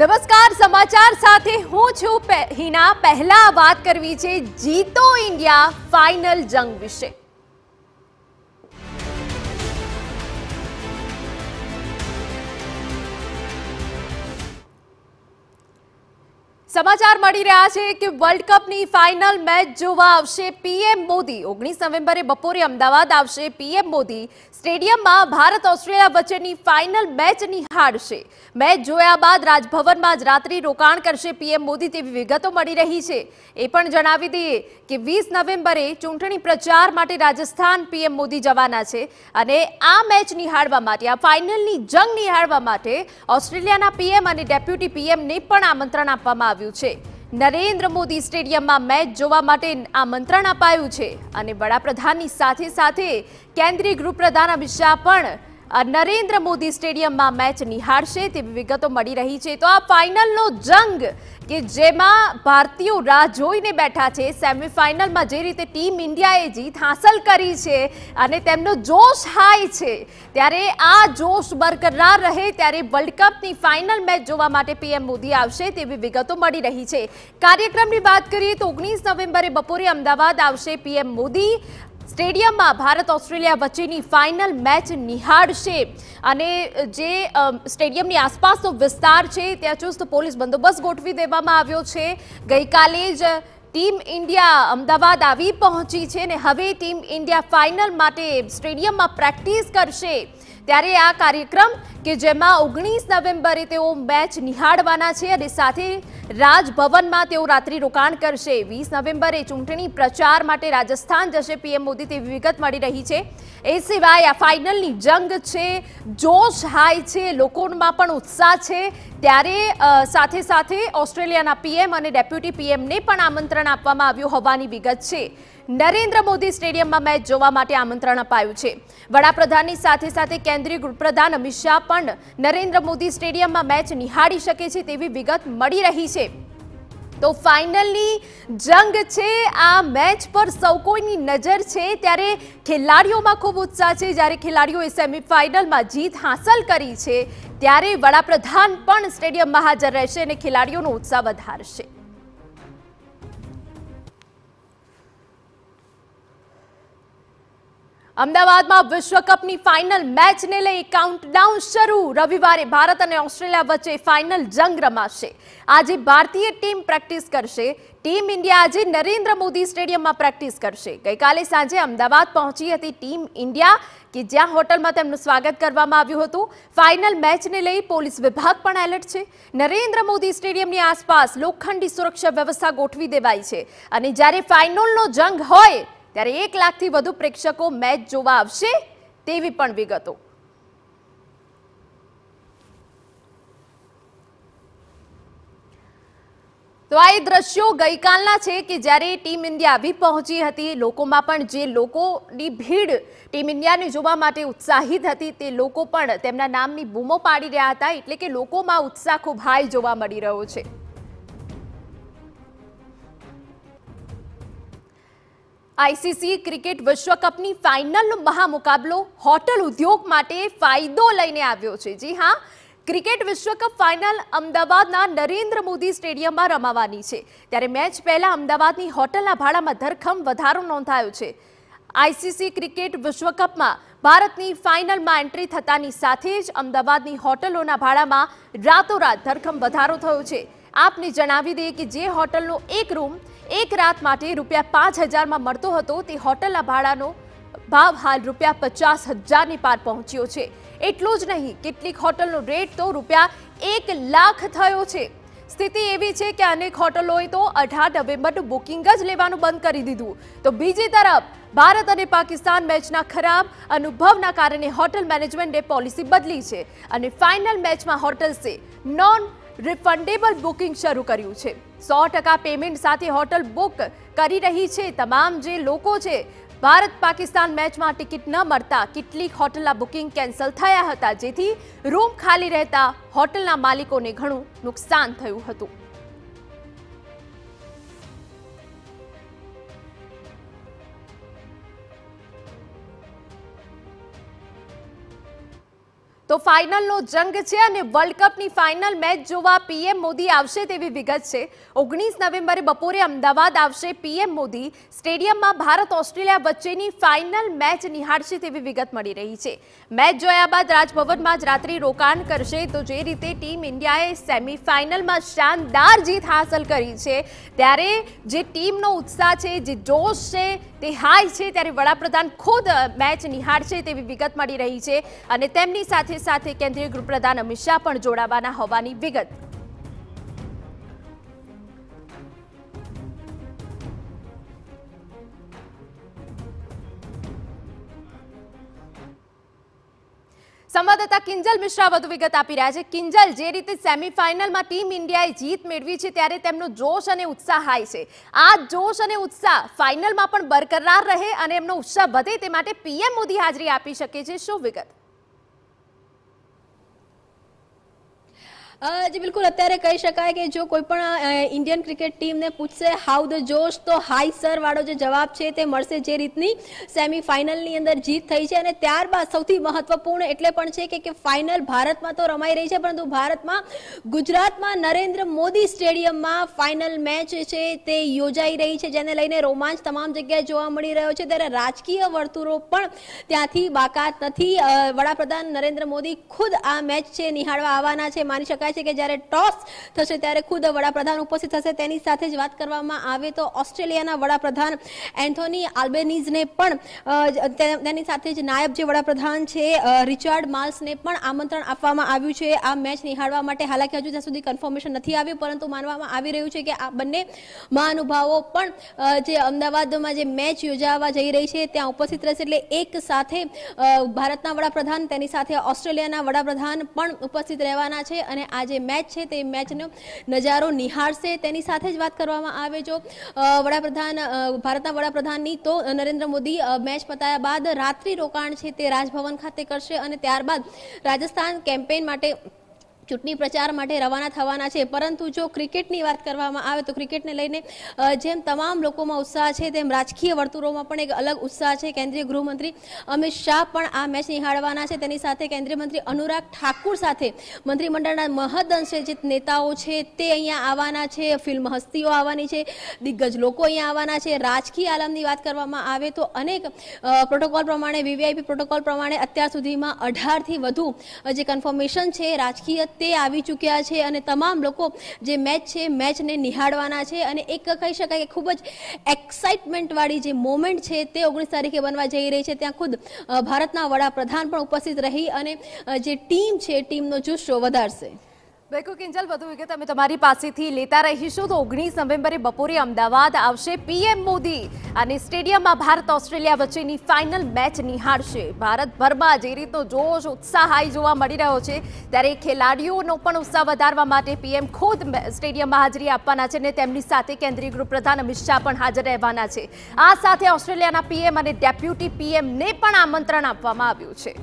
નમસ્કાર સમાચાર સાથે હું છું હિના પહેલા વાત કરવી છે જીતો ઇન્ડિયા ફાઇનલ જંગ વિશે સમાચાર મળી રહ્યા છે કે વર્લ્ડ કપની ફાઇનલ મેચ જોવા આવશે પીએમ મોદી ઓગણીસ નવેમ્બરે બપોરે અમદાવાદ આવશે પીએમ મોદી સ્ટેડિયમમાં ભારત ઓસ્ટ્રેલિયા વચ્ચેની ફાઇનલ મેચ નિહાળશે મેચ જોયા બાદ રાજભવનમાં જ રાત્રિ રોકાણ કરશે પીએમ મોદી તેવી વિગતો મળી રહી છે એ પણ જણાવી દઈએ કે વીસ નવેમ્બરે ચૂંટણી પ્રચાર માટે રાજસ્થાન પીએમ મોદી જવાના છે અને આ મેચ નિહાળવા માટે આ ફાઇનલની જંગ નિહાળવા માટે ઓસ્ટ્રેલિયાના પીએમ અને ડેપ્યુટી પીએમને પણ આમંત્રણ આપવામાં આવ્યું આવ્યું છે નરેન્દ્ર મોદી સ્ટેડિયમમાં મેચ જોવા માટે આમંત્રણ અપાયું છે અને વડાપ્રધાનની સાથે સાથે કેન્દ્રીય ગૃહપ્રધાન અમિત શાહ પણ નરેન્દ્ર મોદી સ્ટેડિયમમાં મેચ નિહાળશે તેવી વિગતો મળી રહી છે તો આ ફાઇનલનો જંગ કે જેમાં ભારતીયો રાહ જોઈને બેઠા છે સેમિફાઇનલમાં જે રીતે ટીમ ઇન્ડિયાએ જીત હાંસલ કરી છે અને તેમનો જોશ હાઈ છે ત્યારે આ જોશ બરકરાર રહે ત્યારે વર્લ્ડ કપની ફાઇનલ મેચ જોવા માટે પીએમ મોદી આવશે તેવી વિગતો મળી રહી છે કાર્યક્રમની વાત કરીએ તો ઓગણીસ નવેમ્બરે બપોરે અમદાવાદ આવશે પીએમ મોદી સ્ટેડિયમમાં ભારત ઓસ્ટ્રેલિયા વચ્ચેની ફાઇનલ મેચ નિહાળશે અને જે સ્ટેડિયમની આસપાસનો વિસ્તાર છે ત્યાં ચુસ્ત પોલીસ બંદોબસ્ત ગોઠવી દેવામાં આવ્યો છે ગઈકાલે જ ટીમ ઇન્ડિયા અમદાવાદ આવી પહોંચી છે અને હવે ટીમ ઇન્ડિયા ફાઇનલ માટે સ્ટેડિયમમાં પ્રેક્ટિસ કરશે ત્યારે આ કાર્યક્રમ કે જેમાં ઓગણીસ નવેમ્બરે તેઓ મેચ નિહાળવાના છે અને સાથે રાજભવનમાં તેઓ રાત્રિ રોકાણ કરશે વીસ નવેમ્બરે ચૂંટણી પ્રચાર માટે રાજસ્થાન જશે પીએમ મોદી તેવી વિગત મળી રહી છે એ સિવાય આ ફાઇનલની જંગ છે જોશ હાઈ છે લોકોમાં પણ ઉત્સાહ છે ત્યારે સાથે સાથે ઓસ્ટ્રેલિયાના પીએમ અને ડેપ્યુટી પીએમને પણ આમંત્રણ આપવામાં આવ્યું હોવાની વિગત છે નરેન્દ્ર મોદી સ્ટેડિયમમાં મેચ જોવા માટે આમંત્રણ અપાયું છે વડાપ્રધાનની સાથે સાથે કેન્દ્રીય ગૃહપ્રધાન અમિત શાહ પણ નરેન્દ્ર મોદી સ્ટેડિયમમાં મેચ નિહાળી શકે છે તેવી વિગત મળી રહી છે છે તો ફાઇનલની જંગ છે આ મેચ પર સૌ કોઈની નજર છે ત્યારે ખેલાડીઓમાં ખૂબ ઉત્સાહ છે જ્યારે ખેલાડીઓએ સેમીફાઇનલમાં જીત હાંસલ કરી છે ત્યારે વડાપ્રધાન પણ સ્ટેડિયમમાં હાજર રહેશે અને ખેલાડીઓનો ઉત્સાહ વધારશે અમદાવાદમાં વિશ્વકપની ફાઇનલ મેચને લઈ કાઉન્ટડાઉન શરૂ રવિવારે ભારત અને ઓસ્ટ્રેલિયા વચ્ચે ફાઇનલ જંગ રમાશે આજે ભારતીય ટીમ પ્રેક્ટિસ કરશે ટીમ ઇન્ડિયા આજે નરેન્દ્ર મોદી સ્ટેડિયમમાં પ્રેક્ટિસ કરશે ગઈકાલે સાંજે અમદાવાદ પહોંચી હતી ટીમ ઇન્ડિયા કે જ્યાં હોટલમાં તેમનું સ્વાગત કરવામાં આવ્યું હતું ફાઇનલ મેચને લઈ પોલીસ વિભાગ પણ એલર્ટ છે નરેન્દ્ર મોદી સ્ટેડિયમની આસપાસ લોખંડી સુરક્ષા વ્યવસ્થા ગોઠવી દેવાઈ છે અને જ્યારે ફાઇનલનો જંગ હોય ત્યારે એક લાખથી વધુ પ્રેક્ષકો મેચ જોવા આવશે તેવી પણ વિગતો તો આ એ દ્રશ્યો ગઈકાલના છે કે જ્યારે ટીમ ઇન્ડિયા આવી પહોંચી હતી લોકોમાં પણ જે લોકોની ભીડ ટીમ ઇન્ડિયાને જોવા માટે ઉત્સાહિત હતી તે લોકો પણ તેમના નામની બૂમો પાડી રહ્યા હતા એટલે કે લોકોમાં ઉત્સાહ ખૂબ હાઈ જોવા મળી રહ્યો છે આઈસીસી ક્રિકેટ વિશ્વકપની ફાઇનલનો મહામુકાબલો હોટલ ઉદ્યોગ માટે ફાયદો લઈને આવ્યો છે જી હા ક્રિકેટ વિશ્વકપ ફાઇનલ અમદાવાદના નરેન્દ્ર મોદી સ્ટેડિયમમાં રમાવાની છે ત્યારે મેચ પહેલાં અમદાવાદની હોટલના ભાડામાં ધરખમ વધારો નોંધાયો છે આઈસીસી ક્રિકેટ વિશ્વકપમાં ભારતની ફાઇનલમાં એન્ટ્રી થતાની સાથે જ અમદાવાદની હોટલોના ભાડામાં રાતોરાત ધરખમ વધારો થયો છે આપને જણાવી દઈએ કે જે હોટલનો એક રૂમ એક રાત માટે રૂપિયા પાંચ હજારમાં મળતો હતો તે હોટલના ભાડાનો ભાવ હાલ રૂપિયા પચાસ હજારની પાર પહોંચ્યો છે એટલું જ નહીં કેટલીક હોટલનો રેટ તો રૂપિયા એક લાખ થયો છે સ્થિતિ એવી છે કે અનેક હોટલોએ તો અઢાર નવેમ્બરનું બુકિંગ જ લેવાનું બંધ કરી દીધું તો બીજી તરફ ભારત અને પાકિસ્તાન મેચના ખરાબ અનુભવના કારણે હોટલ મેનેજમેન્ટે પોલિસી બદલી છે અને ફાઇનલ મેચમાં હોટલ્સે નોન રિફંડેબલ બુકિંગ શરૂ કર્યું છે સો ટકા પેમેન્ટ સાથે હોટલ બુક કરી રહી છે તમામ જે લોકો છે ભારત પાકિસ્તાન મેચમાં ટિકિટ ન મળતા કેટલીક હોટલના બુકિંગ કેન્સલ થયા હતા જેથી રૂમ ખાલી રહેતા હોટલના માલિકોને ઘણું નુકસાન થયું હતું તો ફાઇનલનો જંગ છે અને વર્લ્ડ કપની ફાઇનલ મેચ જોવા પીએમ મોદી આવશે તેવી વિગત છે ઓગણીસ નવેમ્બરે બપોરે અમદાવાદ આવશે પીએમ મોદી સ્ટેડિયમમાં ભારત ઓસ્ટ્રેલિયા વચ્ચેની ફાઇનલ મેચ નિહાળશે તેવી વિગત મળી રહી છે મેચ જોયા બાદ રાજભવનમાં જ રાત્રિ રોકાણ કરશે તો જે રીતે ટીમ ઇન્ડિયાએ સેમિફાઇનલમાં શાનદાર જીત હાંસલ કરી છે ત્યારે જે ટીમનો ઉત્સાહ છે જે જોશ છે તે હાય છે ત્યારે વડાપ્રધાન ખુદ મેચ નિહાળશે તેવી વિગત મળી રહી છે અને તેમની સાથે સાથે કેન્દ્રીય ગૃહપ્રધાન અમિત શાહ પણ જોડાવાના હોવાની વિગત સંવાદદાતા કિંજલ મિશ્રા વધુ વિગત આપી રહ્યા છે કિંજલ જે રીતે સેમીફાઇનલમાં ટીમ ઇન્ડિયાએ જીત મેળવી છે ત્યારે તેમનો જોશ અને ઉત્સાહ હાઈ છે આ જોશ અને ઉત્સાહ ફાઇનલમાં પણ બરકરાર રહે અને એમનો ઉત્સાહ વધે તે માટે પીએમ મોદી હાજરી આપી શકે છે શું વિગત જે બિલકુલ અત્યારે કહી શકાય કે જો કોઈ પણ ઇન્ડિયન ક્રિકેટ ટીમને પૂછશે હાઉ ધ જોશ તો હાઈ સર વાળો જે જવાબ છે તે મળશે જે રીતની સેમીફાઇનલની અંદર જીત થઈ છે અને ત્યારબાદ સૌથી મહત્વપૂર્ણ એટલે પણ છે કે ફાઇનલ ભારતમાં તો રમાઈ રહી છે પરંતુ ભારતમાં ગુજરાતમાં નરેન્દ્ર મોદી સ્ટેડિયમમાં ફાઇનલ મેચ છે તે યોજાઈ રહી છે જેને લઈને રોમાંચ તમામ જગ્યાએ જોવા મળી રહ્યો છે ત્યારે રાજકીય વર્તુળો પણ ત્યાંથી બાકાત નથી વડાપ્રધાન નરેન્દ્ર મોદી ખુદ આ મેચ છે નિહાળવા આવવાના છે માની શકાય શકાય છે કે જ્યારે ટોસ થશે ત્યારે ખુદ વડાપ્રધાન ઉપસ્થિત થશે તેની સાથે જ વાત કરવામાં આવે તો ઓસ્ટ્રેલિયાના વડાપ્રધાન એન્થોની આલ્બેનીઝને પણ તેની સાથે જ નાયબ જે વડાપ્રધાન છે રિચાર્ડ માલ્સને પણ આમંત્રણ આપવામાં આવ્યું છે આ મેચ નિહાળવા માટે હાલાકી હજુ ત્યાં સુધી કન્ફર્મેશન નથી આવ્યું પરંતુ માનવામાં આવી રહ્યું છે કે આ બંને મહાનુભાવો પણ જે અમદાવાદમાં જે મેચ યોજાવા જઈ રહી છે ત્યાં ઉપસ્થિત રહેશે એટલે એક સાથે ભારતના વડાપ્રધાન તેની સાથે ઓસ્ટ્રેલિયાના વડાપ્રધાન પણ ઉપસ્થિત રહેવાના છે અને આ જે મેચ છે તે મેચનો નજારો નિહાળશે તેની સાથે જ વાત કરવામાં આવે જો વડાપ્રધાન ભારતના વડાપ્રધાનની તો નરેન્દ્ર મોદી મેચ પતાયા બાદ રાત્રિ રોકાણ છે તે રાજભવન ખાતે કરશે અને ત્યારબાદ રાજસ્થાન કેમ્પેન માટે ચૂંટણી પ્રચાર માટે રવાના થવાના છે પરંતુ જો ક્રિકેટની વાત કરવામાં આવે તો ક્રિકેટને લઈને જેમ તમામ લોકોમાં ઉત્સાહ છે તેમ રાજકીય વર્તુળોમાં પણ એક અલગ ઉત્સાહ છે કેન્દ્રીય ગૃહમંત્રી અમિત શાહ પણ આ મેચ નિહાળવાના છે તેની સાથે કેન્દ્રીય મંત્રી અનુરાગ ઠાકુર સાથે મંત્રીમંડળના મહદઅંશે જે નેતાઓ છે તે અહીંયા આવવાના છે ફિલ્મ હસ્તીઓ આવવાની છે દિગ્ગજ લોકો અહીંયા આવવાના છે રાજકીય આલમની વાત કરવામાં આવે તો અનેક પ્રોટોકોલ પ્રમાણે વીવીઆઈપી પ્રોટોકોલ પ્રમાણે અત્યાર સુધીમાં અઢારથી વધુ જે કન્ફર્મેશન છે રાજકીય તે આવી ચૂક્યા છે અને તમામ લોકો જે મેચ છે મેચને નિહાળવાના છે અને એક કહી શકાય કે ખૂબ જ એક્સાઇટમેન્ટવાળી જે મોમેન્ટ છે તે ઓગણીસ તારીખે બનવા જઈ રહી છે ત્યાં ખુદ ભારતના વડાપ્રધાન પણ ઉપસ્થિત રહી અને જે ટીમ છે ટીમનો જુસ્સો વધારશે બેકુ કિંજલ વધુ વિગત અમે તમારી પાસેથી લેતા રહીશું તો ઓગણીસ નવેમ્બરે બપોરે અમદાવાદ આવશે પીએમ મોદી અને સ્ટેડિયમમાં ભારત ઓસ્ટ્રેલિયા વચ્ચેની ફાઇનલ મેચ નિહાળશે ભારતભરમાં જે રીતનો જોશ ઉત્સાહ હાઈ જોવા મળી રહ્યો છે ત્યારે ખેલાડીઓનો પણ ઉત્સાહ વધારવા માટે પીએમ ખુદ સ્ટેડિયમમાં હાજરી આપવાના છે અને તેમની સાથે કેન્દ્રીય ગૃહપ્રધાન અમિત શાહ પણ હાજર રહેવાના છે આ સાથે ઓસ્ટ્રેલિયાના પીએમ અને ડેપ્યુટી પીએમને પણ આમંત્રણ આપવામાં આવ્યું છે